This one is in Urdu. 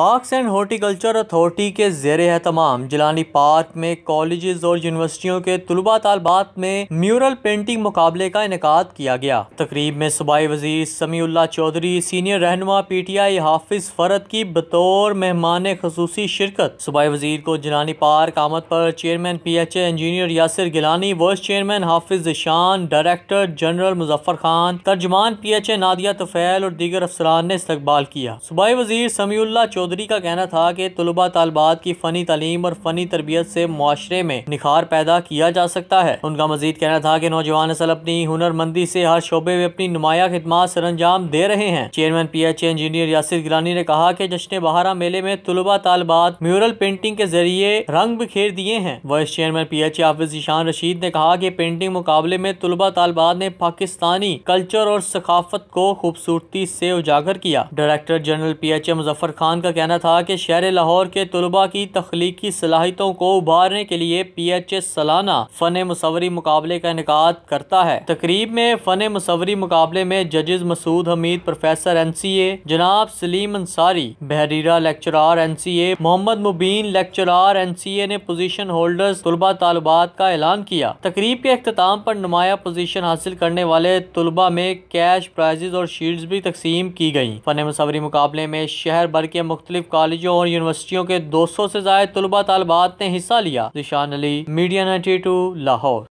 parks and Horticulture Authority کے زیر اہتمام جلانی پارک میں کالجز اور یونیورسٹیوں کے طلباء طالبات میں میورل پینٹنگ مقابلے کا انعقاد کیا گیا تقریب میں صوبائی وزیر سمیع اللہ چودھری سینئر رہنما پی ٹی آئی حافظ فرد کی بطور مہمان خصوصی شرکت صوبائی وزیر کو جلانی پارک آمد پر chairman P H A engineer Yasir Gilani vice chairman Hafiz director general Muzaffar Khan ترجمان پی ایچ اے نادیہ تفیل اور دیگر افسران نے استقبال کیا صوبائی وزیر سمیع اللہ چودھری کا کہنا تھا کہ طلبہ طالبات کی فنی تعلیم اور فنی تربیت سے معاشرے میں نکھار پیدا کیا جا سکتا ہے ان کا مزید کہنا تھا کہ نوجوان اپنی ہنر مندی سے ہر شعبے میں اپنی نمایاں خدمات سر انجام دے رہے ہیں chairman P H A engineer Yasir Gilani نے کہا کہ جشن بہارا میلے میں طلبہ طالبات میورل پینٹنگ کے ذریعے رنگ بکھیر دیے ہیں vice chairman P H A Hafiz Ishan Rashid نے کہا کہ پینٹنگ مقابلے میں طلبہ طالبات نے پاکستانی کلچر اور ثقافت کو خوبصورتی سے اجاگر کیا director general P H A Muzaffar Khan کا کہنا تھا کہ شہر لاہور کے طلبہ کی تخلیقی صلاحیتوں کو ابھارنے کے لیے پی ایچ اے سالانہ فن مصوری مقابلے کا انعقاد کرتا ہے تقریب میں فن مصوری مقابلے میں ججز مسعود حمید پروفیسر سی اے جناب سلیم انصاری بحریرہ lecturer N C A Muhammad Mubeen lecturer N C A نے پوزیشن ہولڈرز طلبہ طالبات کا اعلان کیا تقریب کے اختتام پر نمایاں پوزیشن حاصل کرنے والے طلبہ میں کیش پرائزز اور شیلڈز بھی تقسیم کی گئیں فن مصوری مقابلے میں شہر بھر کے مختلف کالجوں اور یونیورسٹیوں کے دو سو سے زائد طلبہ طالبات نے حصہ لیا دشان Ali media ninety two Lahore